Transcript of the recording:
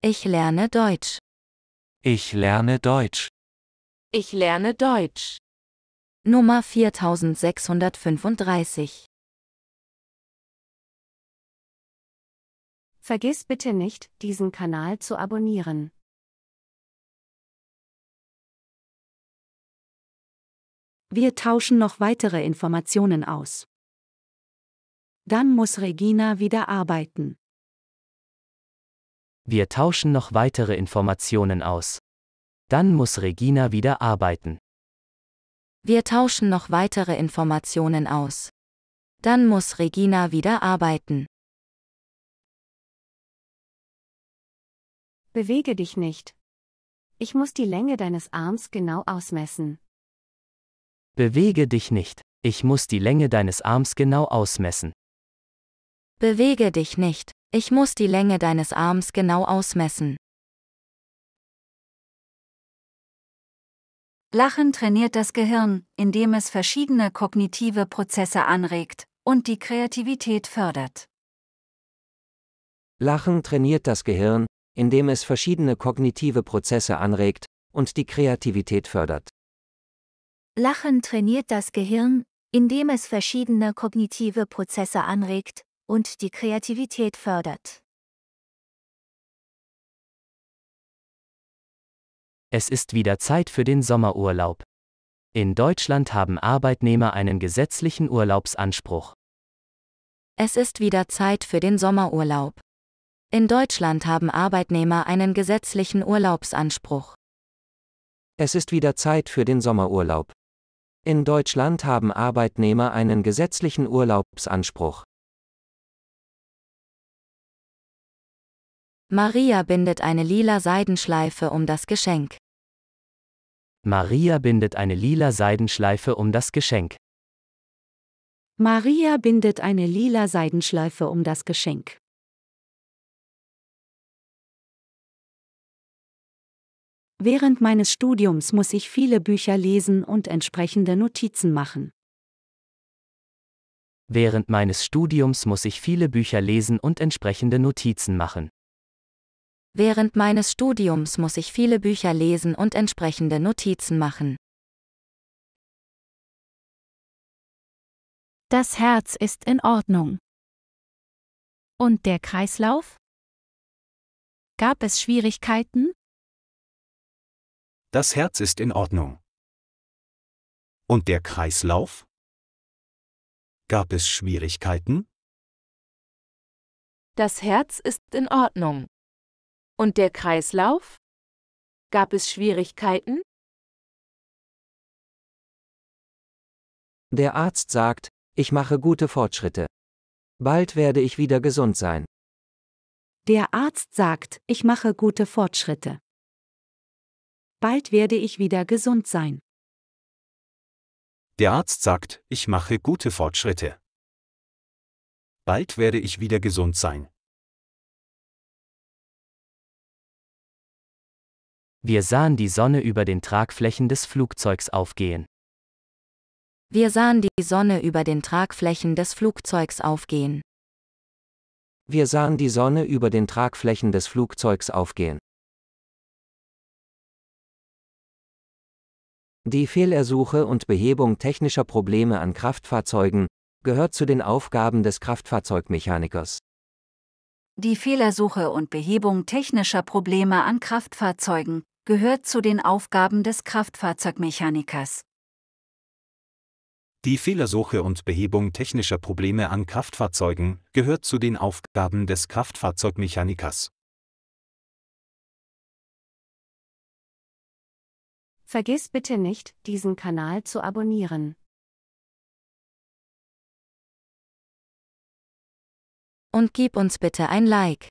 Ich lerne Deutsch. Ich lerne Deutsch. Ich lerne Deutsch. Nummer 4635. Vergiss bitte nicht, diesen Kanal zu abonnieren. Wir tauschen noch weitere Informationen aus. Dann muss Regina wieder arbeiten. Wir tauschen noch weitere Informationen aus. Dann muss Regina wieder arbeiten. Wir tauschen noch weitere Informationen aus. Dann muss Regina wieder arbeiten. Bewege dich nicht. Ich muss die Länge deines Arms genau ausmessen. Bewege dich nicht. Ich muss die Länge deines Arms genau ausmessen. Bewege dich nicht. Ich muss die Länge deines Arms genau ausmessen. Lachen trainiert das Gehirn, indem es verschiedene kognitive Prozesse anregt und die Kreativität fördert. Lachen trainiert das Gehirn, indem es verschiedene kognitive Prozesse anregt und die Kreativität fördert. Lachen trainiert das Gehirn, indem es verschiedene kognitive Prozesse anregt und die Kreativität fördert. Es ist wieder Zeit für den Sommerurlaub. In Deutschland haben Arbeitnehmer einen gesetzlichen Urlaubsanspruch. Es ist wieder Zeit für den Sommerurlaub. In Deutschland haben Arbeitnehmer einen gesetzlichen Urlaubsanspruch. Es ist wieder Zeit für den Sommerurlaub. In Deutschland haben Arbeitnehmer einen gesetzlichen Urlaubsanspruch. Maria bindet eine lila Seidenschleife um das Geschenk. Maria bindet eine lila Seidenschleife um das Geschenk. Maria bindet eine lila Seidenschleife um das Geschenk. Während meines Studiums muss ich viele Bücher lesen und entsprechende Notizen machen. Während meines Studiums muss ich viele Bücher lesen und entsprechende Notizen machen. Während meines Studiums muss ich viele Bücher lesen und entsprechende Notizen machen. Das Herz ist in Ordnung. Und der Kreislauf? Gab es Schwierigkeiten? Das Herz ist in Ordnung. Und der Kreislauf? Gab es Schwierigkeiten? Das Herz ist in Ordnung. Und der Kreislauf? Gab es Schwierigkeiten? Der Arzt sagt, ich mache gute Fortschritte. Bald werde ich wieder gesund sein. Der Arzt sagt, ich mache gute Fortschritte. Bald werde ich wieder gesund sein. Der Arzt sagt, ich mache gute Fortschritte. Bald werde ich wieder gesund sein. Wir sahen die Sonne über den Tragflächen des Flugzeugs aufgehen. Wir sahen die Sonne über den Tragflächen des Flugzeugs aufgehen. Wir sahen die Sonne über den Tragflächen des Flugzeugs aufgehen. Die Fehlersuche und Behebung technischer Probleme an Kraftfahrzeugen gehört zu den Aufgaben des Kraftfahrzeugmechanikers. Die Fehlersuche und Behebung technischer Probleme an Kraftfahrzeugen gehört zu den Aufgaben des Kraftfahrzeugmechanikers. Die Fehlersuche und Behebung technischer Probleme an Kraftfahrzeugen gehört zu den Aufgaben des Kraftfahrzeugmechanikers. Vergiss bitte nicht, diesen Kanal zu abonnieren. Und gib uns bitte ein Like.